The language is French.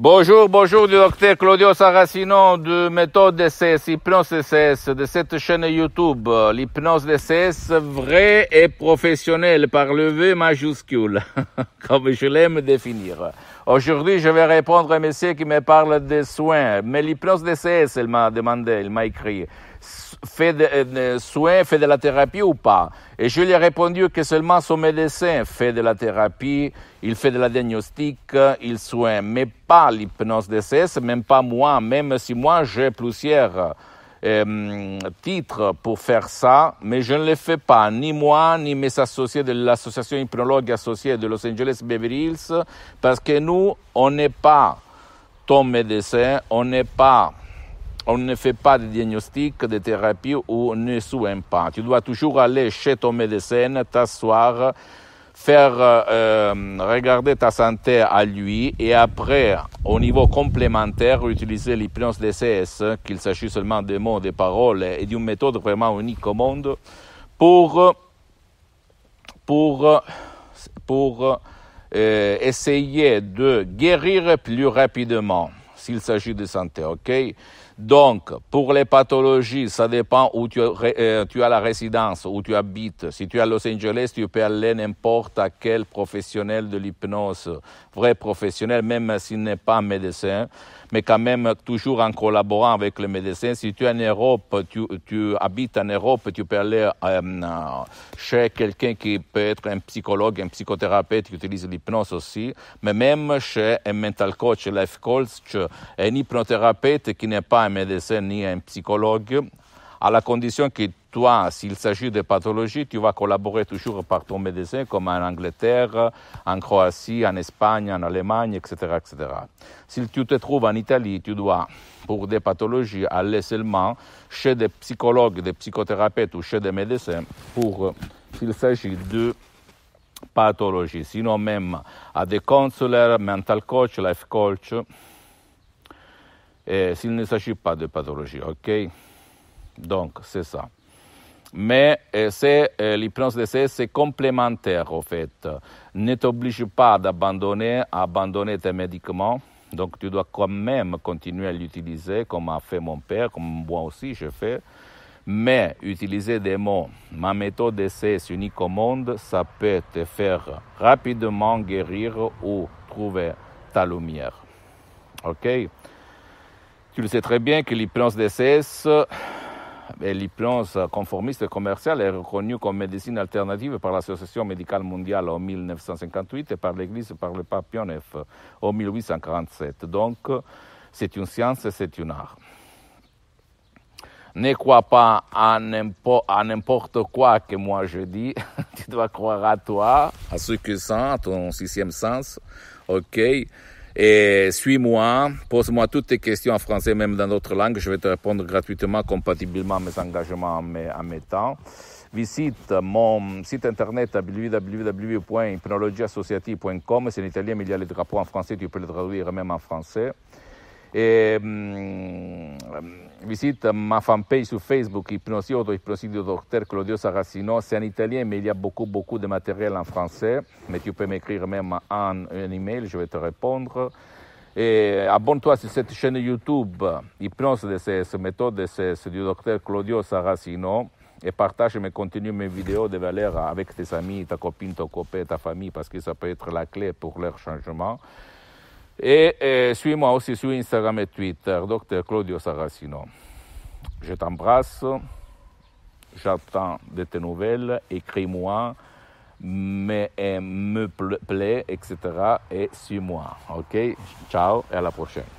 Bonjour, bonjour du docteur Claudio Saracino de Méthode DCS, Hypnose DCS, de cette chaîne YouTube, l'hypnose DCS vraie et professionnelle par le V majuscule, comme je l'aime définir. Aujourd'hui, je vais répondre à un monsieur qui me parle des soins, mais l'hypnose DCS, il m'a demandé, il m'a écrit fait, de, euh, fait de la thérapie ou pas Et je lui ai répondu que seulement son médecin fait de la thérapie, il fait de la diagnostic, il soigne, mais pas l'hypnose DCS, même pas moi, même si moi j'ai plusieurs euh, titres pour faire ça, mais je ne le fais pas, ni moi, ni mes associés de l'association hypnologue associée de Los Angeles Beverly Hills, parce que nous, on n'est pas ton médecin, on n'est pas on ne fait pas de diagnostic, de thérapie ou ne soigne pas. Tu dois toujours aller chez ton médecin, t'asseoir, faire euh, regarder ta santé à lui et après, au niveau complémentaire, utiliser l'hypnose DCS, qu'il s'agit seulement de mots, de paroles et d'une méthode vraiment unique au monde pour, pour, pour euh, essayer de guérir plus rapidement s'il s'agit de santé, ok donc, pour les pathologies, ça dépend où euh, tu, as la résidence, où tu habites. Si tu es à Los Angeles, tu peux aller n'importe à quel professionnel de l'hypnose, vrai professionnel, même s'il n'est pas médecin, mais quand même toujours en collaborant avec le médecin. Si tu es en Europe, tu, habites en Europe, tu peux aller euh, chez quelqu'un qui peut être un psychologue, un psychothérapeute qui utilise l'hypnose aussi, mais même chez un mental coach, life coach, un hypnothérapeute qui n'est pas médecin ni un psychologue, à la condition que toi, s'il s'agit de pathologies, tu vas collaborer toujours par ton médecin, comme en Angleterre, en Croatie, en Espagne, en Allemagne, etc., etc. Si tu te trouves en Italie, tu dois, pour des pathologies, aller seulement chez des psychologues, des psychothérapeutes ou chez des médecins, pour euh, s'il s'agit de pathologies. Sinon, même à des counselors, mental coach, life coach, s'il ne s'agit pas de pathologie, ok Donc, c'est ça. Mais euh, c'est euh, l'hypnose de c'est complémentaire, au fait. Ne t'oblige pas d'abandonner, abandonner tes médicaments. Donc, tu dois quand même continuer à l'utiliser, comme a fait mon père, comme moi aussi, je fais. Mais utiliser des mots, ma méthode d'essai c'est unique au monde, ça peut te faire rapidement guérir ou trouver ta lumière. OK tu le sais très bien que l'hypnose DCS euh, l'hypnose conformiste et commerciale est reconnue comme médecine alternative par l'Association médicale mondiale en 1958 et par l'Église par le pape en 1847. Donc, c'est une science et c'est une art. Ne crois pas à n'importe quoi que moi je dis. tu dois croire à toi, à ce que sens, à ton sixième sens. OK et suis-moi, pose-moi toutes tes questions en français, même dans d'autres langues. Je vais te répondre gratuitement, compatiblement à mes engagements, à mes, à mes temps. Visite mon site internet www.hypnologieassociative.com. C'est en italien, mais il y a les drapeaux en français, tu peux le traduire même en français. Et hum, Ehm, visite ma fanpage sur Facebook, Hypnosiodo, du Docteur Claudio Saracino. C'est en italien, mais il y a beaucoup, beaucoup de matériel en français. Mais tu peux m'écrire même un email, je vais te répondre. Et abonne-toi sur cette chaîne YouTube, Hypnose de ces méthodes, du docteur Claudio Saracino. Et partage mes contenus, mes vidéos de valeur avec tes amis, ta copine, ton copain, ta famille, parce que ça peut être la clé pour leur changement. Et, suis-moi aussi sur Instagram et Twitter, Dr Claudio Saracino. Je t'embrasse, j'attends de tes nouvelles, écris-moi, mais me plaît, etc. Et suis-moi, ok Ciao et à la prochaine.